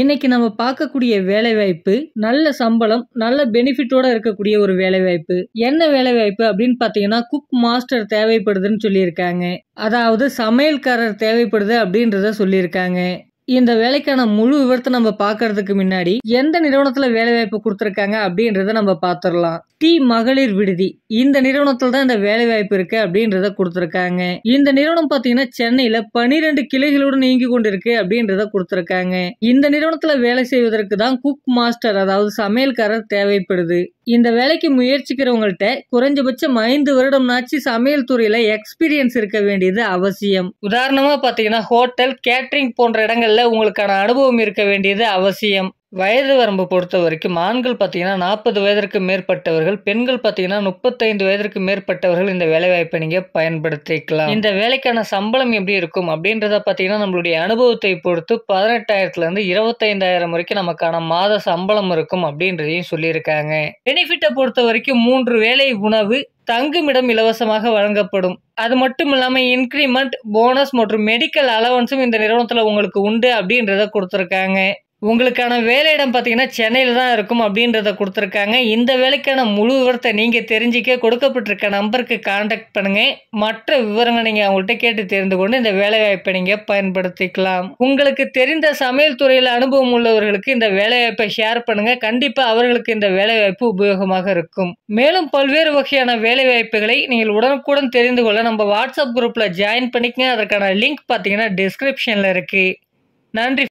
இன்னைக்கு நம்ம பார்க்கக்கூடிய வேலைவாய்ப்பு நல்ல சம்பளம் நல்ல பெனிஃபிட்டோட இருக்கக்கூடிய ஒரு வேலைவாய்ப்பு என்ன வேலைவாய்ப்பு அப்படின்னு பார்த்தீங்கன்னா குக் மாஸ்டர் தேவைப்படுதுன்னு சொல்லியிருக்காங்க அதாவது சமையல்காரர் தேவைப்படுது அப்படின்றத சொல்லியிருக்காங்க இந்த வேலைக்கான முழு விவரத்தை நம்ம பாக்குறதுக்கு முன்னாடி எந்த நிறுவனத்துல வேலை வாய்ப்பு கொடுத்துருக்காங்க அப்படின்றத நம்ம பாத்துரலாம் டி மகளிர் விடுதி இந்த நிறுவனத்துல தான் இந்த வேலை வாய்ப்பு இருக்கு அப்படின்றத கொடுத்துருக்காங்க இந்த நிறுவனம் பாத்தீங்கன்னா சென்னையில பனிரெண்டு கிளைகளுடன் இயங்கி கொண்டிருக்கு அப்படின்றத கொடுத்துருக்காங்க இந்த நிறுவனத்துல வேலை செய்வதற்கு தான் குக் மாஸ்டர் அதாவது சமையல்காரர் தேவைப்படுது இந்த வேலைக்கு முயற்சிக்கிறவங்கள்ட்ட குறைஞ்சபட்சம் ஐந்து வருடம் சமையல் துறையில எக்ஸ்பீரியன்ஸ் இருக்க வேண்டியது அவசியம் உதாரணமா பாத்தீங்கன்னா ஹோட்டல் கேட்டரிங் போன்ற இடங்கள்ல உங்களுக்கான அனுபவம் இருக்க வேண்டியது அவசியம் வயது வரம்பு பொறுத்த வரைக்கும் ஆண்கள் பார்த்தீங்கன்னா நாற்பது வயதிற்கு மேற்பட்டவர்கள் பெண்கள் பார்த்தீங்கன்னா முப்பத்தைந்து வயதிற்கு மேற்பட்டவர்கள் இந்த வேலைவாய்ப்பை நீங்கள் பயன்படுத்திக்கலாம் இந்த வேலைக்கான சம்பளம் எப்படி இருக்கும் அப்படின்றத பார்த்தீங்கன்னா நம்மளுடைய அனுபவத்தை பொறுத்து பதினெட்டாயிரத்துலேருந்து இருபத்தைந்தாயிரம் வரைக்கும் நமக்கான மாத சம்பளம் இருக்கும் அப்படின்றதையும் சொல்லியிருக்காங்க பெனிஃபிட்டை பொறுத்த வரைக்கும் மூன்று வேலை உணவு தங்குமிடம் இலவசமாக வழங்கப்படும் அது மட்டும் இல்லாமல் இன்க்ரிமெண்ட் போனஸ் மற்றும் மெடிக்கல் அலவன்ஸும் இந்த நிறுவனத்தில் உங்களுக்கு உண்டு அப்படின்றத கொடுத்துருக்காங்க உங்களுக்கான வேலையிடம் பார்த்தீங்கன்னா சென்னையில் தான் இருக்கும் அப்படின்றத கொடுத்துருக்காங்க இந்த வேலைக்கான முழு விவரத்தை நீங்கள் தெரிஞ்சிக்க கொடுக்கப்பட்டிருக்க நம்பருக்கு காண்டாக்ட் பண்ணுங்கள் மற்ற விவரங்களை நீங்கள் அவங்கள்ட்ட கேட்டு தெரிந்து கொண்டு இந்த வேலைவாய்ப்பை நீங்கள் பயன்படுத்திக்கலாம் உங்களுக்கு தெரிந்த சமையல் துறையில் அனுபவம் உள்ளவர்களுக்கு இந்த வேலைவாய்ப்பை ஷேர் பண்ணுங்கள் கண்டிப்பாக அவர்களுக்கு இந்த வேலைவாய்ப்பு உபயோகமாக இருக்கும் மேலும் பல்வேறு வகையான வேலைவாய்ப்புகளை நீங்கள் உடனுக்குடன் தெரிந்து கொள்ள நம்ம வாட்ஸ்அப் குரூப்பில் ஜாயின் பண்ணிக்கங்க அதற்கான லிங்க் பார்த்தீங்கன்னா டிஸ்கிரிப்ஷனில் இருக்குது நன்றி